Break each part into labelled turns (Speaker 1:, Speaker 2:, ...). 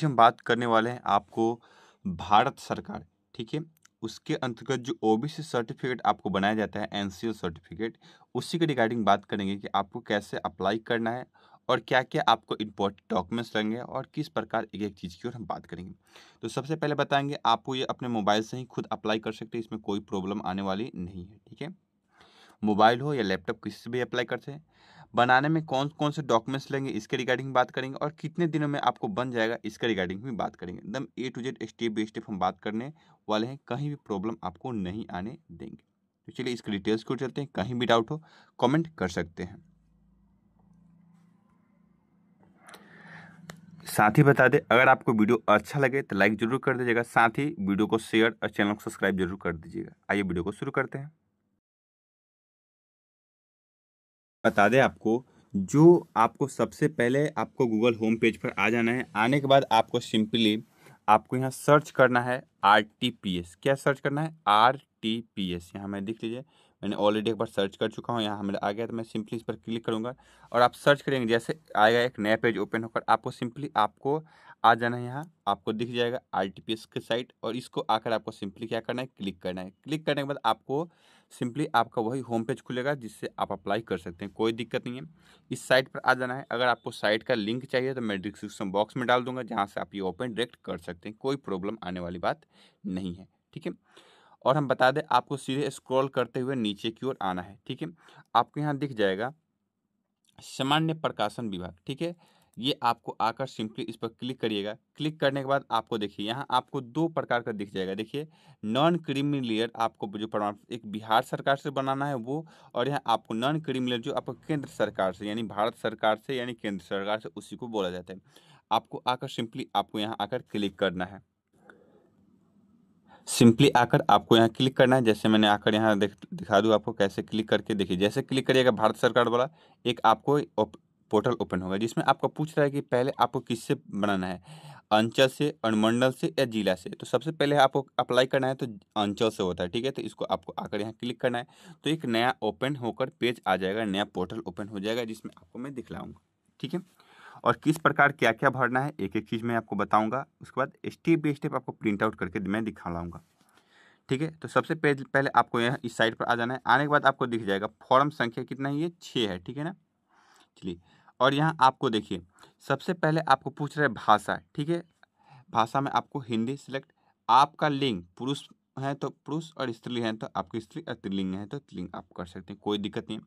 Speaker 1: आज हम बात करने वाले हैं आपको भारत सरकार ठीक है उसके अंतर्गत जो ओबीसी सर्टिफिकेट आपको बनाया जाता है एनसीएल सर्टिफिकेट उसी के रिगार्डिंग बात करेंगे कि आपको कैसे अप्लाई करना है और क्या क्या आपको इम्पोर्टेंट डॉक्यूमेंट्स लगेंगे और किस प्रकार एक एक चीज़ की ओर हम बात करेंगे तो सबसे पहले बताएंगे आपको ये अपने मोबाइल से ही खुद अप्लाई कर सकते हैं इसमें कोई प्रॉब्लम आने वाली नहीं है ठीक है मोबाइल हो या लैपटॉप किसी से भी अप्लाई करते हैं बनाने में कौन कौन से डॉक्यूमेंट्स लेंगे इसके रिगार्डिंग बात करेंगे और कितने दिनों में आपको बन जाएगा इसके रिगार्डिंग भी बात करेंगे एकदम A to Z step by step हम बात करने वाले हैं कहीं भी प्रॉब्लम आपको नहीं आने देंगे तो चलिए इसके डिटेल्स को चलते हैं कहीं भी डाउट हो कमेंट कर सकते हैं साथ ही बता दें अगर आपको वीडियो अच्छा लगे तो लाइक जरूर कर दीजिएगा साथ ही वीडियो को शेयर और चैनल को सब्सक्राइब जरूर कर दीजिएगा आइए वीडियो को शुरू करते हैं बता दें आपको जो आपको सबसे पहले आपको गूगल होम पेज पर आ जाना है आने के बाद आपको सिंपली आपको यहाँ सर्च करना है आर टी पी एस क्या सर्च करना है आर टी पी एस यहाँ मैं देख लीजिए मैंने ऑलरेडी एक बार सर्च कर चुका हूँ यहाँ हमें आ गया तो मैं सिंपली इस पर क्लिक करूँगा और आप सर्च करेंगे जैसे आएगा एक नया पेज ओपन होकर आपको सिंपली आपको आ जाना है यहाँ आपको दिख जाएगा आर टी पी एस की साइट और इसको आकर आपको सिंपली क्या करना है क्लिक करना है क्लिक करने के बाद आपको सिंपली आपका वही होम पेज खुलेगा जिससे आप अप्लाई कर सकते हैं कोई दिक्कत नहीं है इस साइट पर आ जाना है अगर आपको साइट का लिंक चाहिए तो मैं डिस्क्रिप्शन बॉक्स में डाल दूंगा जहाँ से आप ये ओपन डायरेक्ट कर सकते हैं कोई प्रॉब्लम आने वाली बात नहीं है ठीक है और हम बता दें आपको सीधे स्क्रॉल करते हुए नीचे की ओर आना है ठीक है आपको यहाँ दिख जाएगा सामान्य प्रकाशन विभाग ठीक है ये आपको आकर सिंपली इस पर क्लिक करिएगा क्लिक करने के बाद आपको देखिए यहाँ आपको दो प्रकार का दिख जाएगा देखिए नॉन क्रीमी लेयर आपको जो प्रमाण एक बिहार सरकार से बनाना है वो और यहाँ आपको नॉन क्रीमी लेयर जो आपको केंद्र सरकार से यानी भारत सरकार से यानी केंद्र सरकार से उसी को बोला जाता है आपको आकर सिंपली आपको यहाँ आकर क्लिक करना है सिंपली आकर आपको यहाँ क्लिक करना है जैसे मैंने आकर यहाँ दिखा दूँ आपको कैसे क्लिक करके देखिए जैसे क्लिक करिएगा भारत सरकार वाला एक आपको पोर्टल ओपन होगा जिसमें आपका पूछ रहा है कि पहले आपको किससे बनाना है अंचल से अनुमंडल से या जिला से तो सबसे पहले आपको अप्लाई करना है तो अंचल से होता है ठीक है तो इसको आपको आकर यहाँ क्लिक करना है तो एक नया ओपन होकर पेज आ जाएगा नया पोर्टल ओपन हो जाएगा जिसमें आपको मैं दिखलाऊंगा ठीक है और किस प्रकार क्या क्या भरना है एक एक चीज़ मैं आपको बताऊँगा उसके बाद स्टेप बाई स्टेप आपको प्रिंट आउट करके मैं दिखा लाऊंगा ठीक है तो सबसे पहले आपको यहाँ इस साइड पर आ जाना है आने के बाद आपको दिख जाएगा फॉर्म संख्या कितना है ये छः है ठीक है ना चलिए और यहाँ आपको देखिए सबसे पहले आपको पूछ रहे भाषा ठीक है भाषा में आपको हिंदी सिलेक्ट आपका लिंग पुरुष है तो पुरुष और स्त्री हैं तो आपकी स्त्री और त्रिलिंग है तो त्रिलिंग आप कर सकते हैं कोई दिक्कत नहीं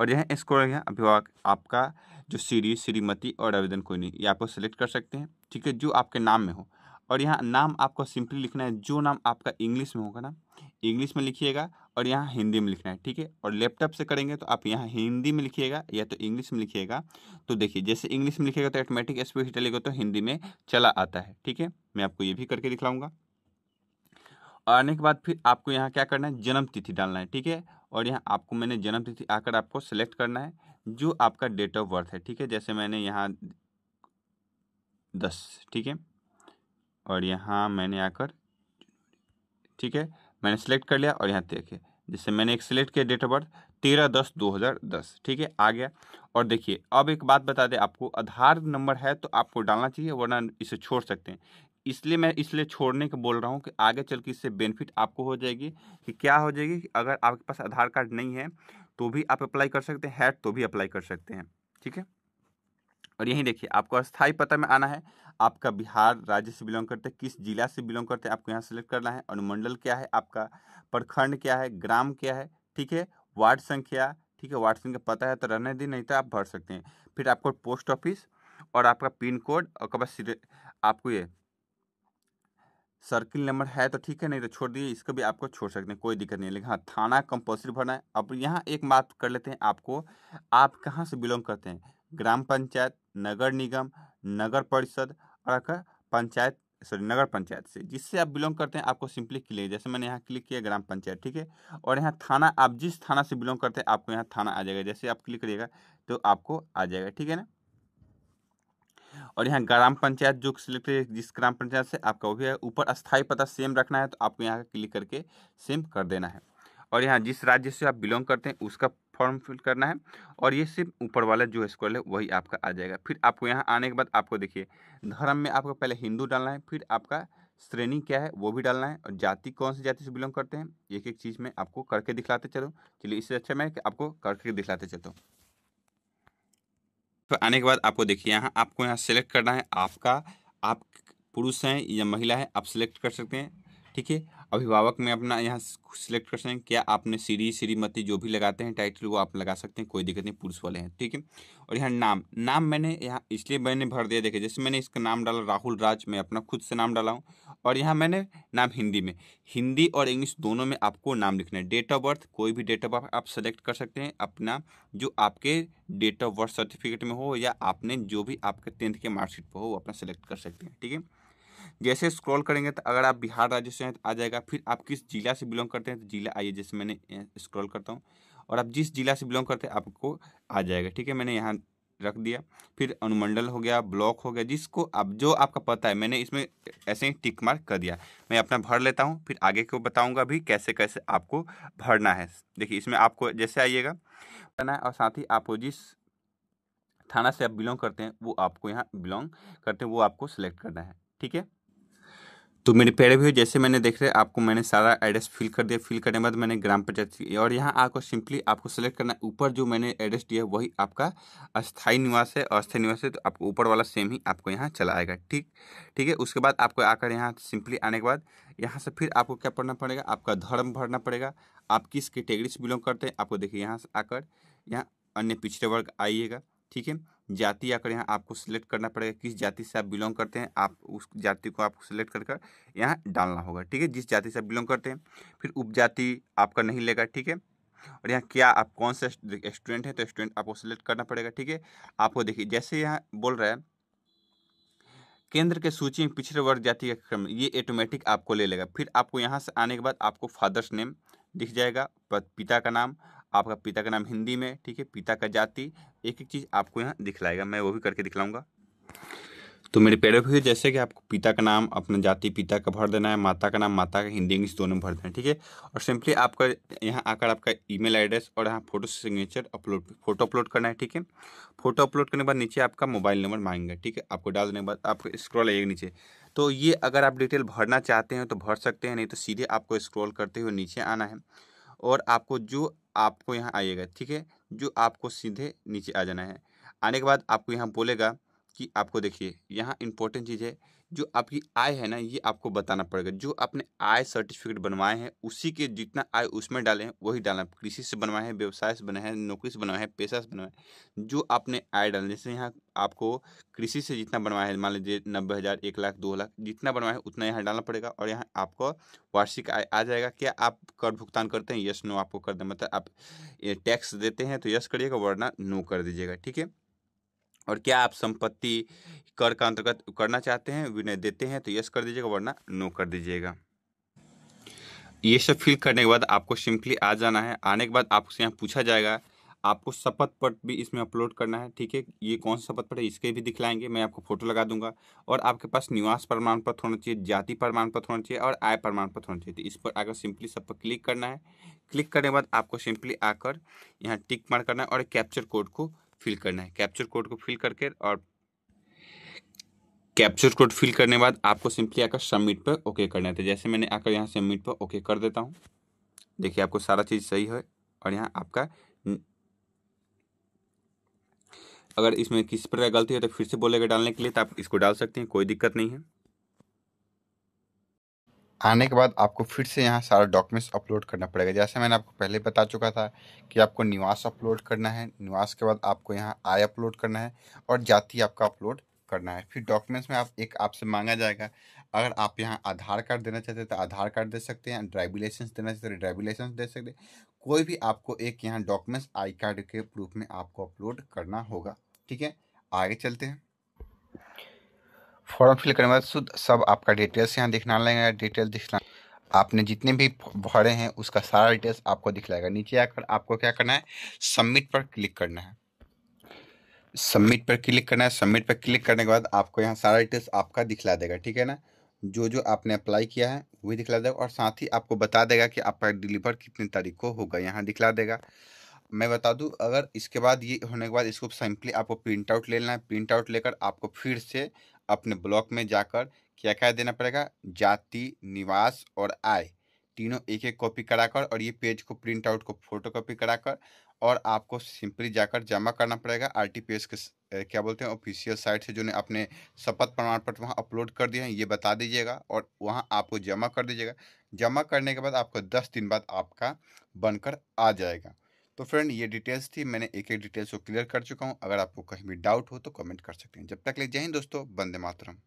Speaker 1: और यह स्कोर है अभिभावक आपका जो श्री श्रीमती और आवेदन कोई नहीं ये आपको सिलेक्ट कर सकते हैं ठीक है जो आपके नाम में हो और यहाँ नाम आपको सिंपली लिखना है जो नाम आपका इंग्लिश में होगा ना इंग्लिश में लिखिएगा और यहाँ हिंदी में लिखना है ठीक है और लैपटॉप से करेंगे तो आप यहाँ हिंदी में लिखिएगा या तो इंग्लिश में लिखिएगा तो देखिए जैसे इंग्लिश में लिखिएगा तो ऑटोमेटिक स्पेस डलेगा तो हिंदी में चला आता है ठीक है मैं आपको ये भी करके दिखलाऊंगा और आने के बाद फिर आपको यहाँ क्या करना है जन्म तिथि डालना है ठीक है और यहाँ आपको मैंने जन्म तिथि आकर आपको सेलेक्ट करना है जो आपका डेट ऑफ बर्थ है ठीक है जैसे मैंने यहाँ दस ठीक है और यहाँ मैंने आकर ठीक है मैंने सेलेक्ट कर लिया और यहाँ देखिए जैसे मैंने एक सिलेक्ट किया डेट ऑफ बर्थ तेरह दस दो हज़ार दस ठीक है आ गया और देखिए अब एक बात बता दें आपको आधार नंबर है तो आपको डालना चाहिए वरना इसे छोड़ सकते हैं इसलिए मैं इसलिए छोड़ने का बोल रहा हूँ कि आगे चल के इससे बेनिफिट आपको हो जाएगी कि क्या हो जाएगी कि अगर आपके पास आधार कार्ड नहीं है तो भी आप अप्लाई कर सकते हैं हैट तो भी अप्लाई कर सकते हैं ठीक है और यहीं देखिए आपको स्थाई पता में आना है आपका बिहार राज्य से बिलोंग करते हैं किस जिला से बिलोंग करते हैं आपको यहाँ सेलेक्ट करना है अनुमंडल क्या है आपका प्रखंड क्या है ग्राम क्या है ठीक है वार्ड संख्या ठीक है वार्ड संख्या पता है तो रहने दी नहीं तो आप भर सकते हैं फिर आपको पोस्ट ऑफिस और आपका पिन कोड और कब आपको ये सर्किल नंबर है तो ठीक है नहीं तो छोड़ दीजिए इसको भी आपको छोड़ सकते हैं कोई दिक्कत नहीं है लेकिन हाँ थाना कंपल्सरी भरना है अब यहाँ एक बात कर लेते हैं आपको आप कहाँ से बिलोंग करते हैं ग्राम पंचायत नगर निगम नगर परिषद और पंचायत सॉरी नगर पंचायत से जिससे आप बिलोंग करते हैं आपको सिंपली क्लिक जैसे मैंने यहाँ क्लिक किया ग्राम पंचायत ठीक है और यहाँ थाना आप जिस थाना से बिलोंग करते हैं आपको यहाँ थाना आ जाएगा जैसे आप क्लिक करिएगा तो आपको आ जाएगा ठीक है ना और यहाँ ग्राम पंचायत जो सिलेक्ट है जिस ग्राम पंचायत से आपका वही है ऊपर स्थायी पता सेम रखना है तो आपको यहाँ क्लिक करके सेम कर देना है और यहाँ जिस राज्य से आप बिलोंग करते हैं उसका फॉर्म फिल करना है और ये सिर्फ ऊपर वाला जो स्क्रॉल है वही आपका आ जाएगा फिर आपको यहाँ आने के बाद आपको देखिए धर्म में आपको पहले हिंदू डालना है फिर आपका श्रेणी क्या है वो भी डालना है और जाति कौन सी जाति से बिलोंग करते हैं एक एक चीज़ में आपको करके दिखलाते चलो चलिए इससे अच्छा मैं आपको करके दिखलाते चलता हूँ तो आने के बाद आपको देखिए यहाँ आपको यहाँ सेलेक्ट करना है आपका आप पुरुष हैं या महिला है आप सिलेक्ट कर सकते हैं ठीक है अभिभावक में अपना यहाँ सिलेक्ट कर सकते हैं क्या आपने सीरी श्रीमती जो भी लगाते हैं टाइटल वो आप लगा सकते हैं कोई दिक्कत नहीं पुरुष वाले हैं ठीक है और यहाँ नाम नाम मैंने यहाँ इसलिए मैंने भर दिया देखे जैसे मैंने इसका नाम डाला राहुल राज मैं अपना खुद से नाम डाला हूँ और यहाँ मैंने नाम हिंदी में हिंदी और इंग्लिश दोनों में आपको नाम लिखना है डेट ऑफ बर्थ कोई भी डेट ऑफ बर्थ आप सेलेक्ट कर सकते हैं अपना जो आपके डेट ऑफ बर्थ सर्टिफिकेट में हो या आपने जो भी आपके टेंथ के मार्कशीट पर हो वो अपना सेलेक्ट कर सकते हैं ठीक है जैसे स्क्रॉल करेंगे तो अगर आप बिहार राज्य से हैं तो आ जाएगा फिर आप किस जिला से बिलोंग करते हैं तो जिला आइए जैसे मैंने स्क्रॉल करता हूँ और आप जिस जिला से बिलोंग करते हैं आपको आ जाएगा ठीक है मैंने यहाँ रख दिया फिर अनुमंडल हो गया ब्लॉक हो गया जिसको आप जो आपका पता है मैंने इसमें ऐसे ही टिक मार्क कर दिया मैं अपना भर लेता हूँ फिर आगे को बताऊँगा भी कैसे कैसे आपको भरना है देखिए इसमें आपको जैसे आइएगा करना है और साथ ही आपको जिस थाना से आप बिलोंग करते हैं वो आपको यहाँ बिलोंग करते हैं वो आपको सेलेक्ट करना है ठीक है तो मेरे पेड़ भी जैसे मैंने देख रहे आपको मैंने सारा एड्रेस फिल कर दिया फिल करने के बाद मैंने ग्राम पंचायत और यहाँ आकर सिंपली आपको सेलेक्ट करना है ऊपर जो मैंने एड्रेस दिया है वही आपका अस्थाई निवास है अस्थायी निवास है तो आपको ऊपर वाला सेम ही आपको यहाँ चला आएगा ठीक ठीक है उसके बाद आपको आकर यहाँ सिंपली आने के बाद यहाँ से फिर आपको क्या पढ़ना पड़ेगा आपका धर्म भरना पड़ेगा आप किस कैटेगरी से बिलोंग करते हैं आपको देखिए यहाँ से आकर यहाँ अन्य पिछड़े वर्ग आइएगा ठीक है जाति आकर यहाँ आपको सिलेक्ट करना पड़ेगा किस जाति से आप बिलोंग करते हैं आप उस जाति को आपको सिलेक्ट कर कर यहाँ डालना होगा ठीक है जिस जाति से आप बिलोंग करते हैं फिर उपजाति आपका नहीं लेगा ठीक है और यहाँ क्या आप कौन सा स्टूडेंट हैं तो स्टूडेंट आपको सिलेक्ट करना पड़ेगा ठीक है आपको देखिए जैसे यहाँ बोल रहा है केंद्र के सूची में पिछड़े वर्ग जाति का क्रम ये ऑटोमेटिक आपको ले लेगा फिर आपको यहाँ से आने के बाद आपको फादर्स नेम दिख जाएगा पिता का नाम आपका पिता का नाम हिंदी में ठीक है पिता का जाति एक एक चीज़ आपको यहाँ दिखलाएगा मैं वो भी करके दिखलाऊंगा तो मेरे पेड़ भी जैसे कि आपको पिता का नाम अपना जाति पिता का भर देना है माता का नाम माता का हिंदी इंग्लिश दोनों भर देना है ठीक है और सिंपली आपका यहाँ आकर आपका ईमेल एड्रेस और यहाँ photo signature upload photo upload करना है ठीक है फोटो अपलोड करने के बाद नीचे आपका मोबाइल नंबर मांगेगा ठीक है आपको डाल देने के बाद आपको स्क्रॉल आइएगा नीचे तो ये अगर आप डिटेल भरना चाहते हैं तो भर सकते हैं नहीं तो सीधे आपको स्क्रॉल करते हुए नीचे आना है और आपको जो आपको यहाँ आइएगा ठीक है जो आपको सीधे नीचे आ जाना है आने के बाद आपको यहाँ बोलेगा कि आपको देखिए यहाँ इंपॉर्टेंट चीज़ है जो आपकी आय है ना ये आपको बताना पड़ेगा जो आपने आय सर्टिफिकेट बनवाए हैं उसी के जितना आय उसमें डाले हैं वही डालना कृषि से बनवाए हैं व्यवसाय से बनाए हैं नौकरी से बनवाए हैं पेशा से बनवाए जो आपने आय डाले जैसे यहाँ आपको कृषि से जितना बनवाया है मान लीजिए नब्बे हज़ार एक लाख दो लाख जितना बनवाया है उतना यहाँ डालना पड़ेगा और यहाँ आपको वार्षिक आय आ जाएगा क्या आप कर भुगतान करते हैं यस नो आपको कर दें मतलब आप टैक्स देते हैं तो यस करिएगा वरना नो कर दीजिएगा ठीक है और क्या आप संपत्ति कर का अंतर्गत करना चाहते हैं विनय देते हैं तो यस कर दीजिएगा वरना नो कर दीजिएगा ये सब फिल करने के बाद आपको सिंपली आ जाना है आने के बाद आपसे यहाँ पूछा जाएगा आपको शपथ पट भी इसमें अपलोड करना है ठीक है ये कौन सा शपथ पट है इसके भी दिखलाएंगे मैं आपको फोटो लगा दूंगा और आपके पास निवास प्रमाण पत्र होना चाहिए जाति प्रमाण पत्र होना चाहिए और आय प्रमाण पत्र होना चाहिए तो इस पर आकर सिंपली सब पर क्लिक करना है क्लिक करने के बाद आपको सिंपली आकर यहाँ टिक मार करना है और कैप्चर कोड को फिल करना है कैप्चर कोड को फिल करके और कैप्चर कोड फिल करने बाद आपको सिंपली आकर सबमिट पर ओके करना है तो जैसे मैंने आकर यहाँ सबमिट पर ओके कर देता हूँ देखिए आपको सारा चीज़ सही है और यहाँ आपका अगर इसमें किसी प्रकार गलती है तो फिर से बोलेगा डालने के लिए तो आप इसको डाल सकते हैं कोई दिक्कत नहीं है
Speaker 2: आने के बाद आपको फिर से यहाँ सारा डॉक्यूमेंट्स अपलोड करना पड़ेगा जैसे मैंने आपको पहले बता चुका था कि आपको निवास अपलोड करना है निवास के बाद आपको यहाँ आय अपलोड करना है और जाति आपका अपलोड करना है फिर डॉक्यूमेंट्स में आप एक आपसे मांगा जाएगा अगर आप यहाँ आधार कार्ड देना चाहते हैं तो आधार कार्ड दे सकते हैं ड्राइविंग लाइसेंस देना चाहते हैं तो ड्राइविंग लाइसेंस दे सकते हैं कोई भी आपको एक यहाँ डॉक्यूमेंट्स आई कार्ड के प्रूफ में आपको अपलोड करना होगा ठीक है आगे चलते हैं फॉर्म फिल करने के बाद शुद्ध सब आपका डिटेल्स यहाँ दिखना लगेगा डिटेल दिखना आपने जितने भी भरे हैं उसका सारा डिटेल्स आपको दिखलाएगा नीचे आकर आपको क्या करना है सबमिट पर क्लिक करना है सबमिट पर क्लिक करना है सबमिट पर क्लिक करने के बाद आपको यहाँ सारा डिटेल्स आपका दिखला देगा ठीक है ना जो जो आपने अप्लाई किया है वही दिखला देगा और साथ ही आपको बता देगा कि आपका डिलीवर कितनी तारीख को होगा यहाँ दिखला देगा मैं बता दूँ अगर इसके बाद ये होने के बाद इसको सिंपली आपको प्रिंट आउट ले लेना है प्रिंट आउट लेकर आपको फिर से अपने ब्लॉक में जाकर क्या क्या देना पड़ेगा जाति निवास और आय तीनों एक एक कॉपी कराकर और ये पेज को प्रिंट आउट को फोटो कॉपी कराकर और आपको सिंपली जाकर जमा करना पड़ेगा आर टी पी एस के क्या बोलते हैं ऑफिशियल साइट से जो ने अपने शपथ प्रमाण पत्र वहाँ अपलोड कर दिए हैं ये बता दीजिएगा और वहाँ आपको जमा कर दीजिएगा जमा करने के बाद आपको दस दिन बाद आपका बनकर आ जाएगा तो फ्रेंड ये डिटेल्स थी मैंने एक एक डिटेल्स को क्लियर कर चुका हूँ अगर आपको कहीं भी डाउट हो तो कमेंट कर सकते हैं जब तक ले जय हिंद दोस्तों बंदे मातरम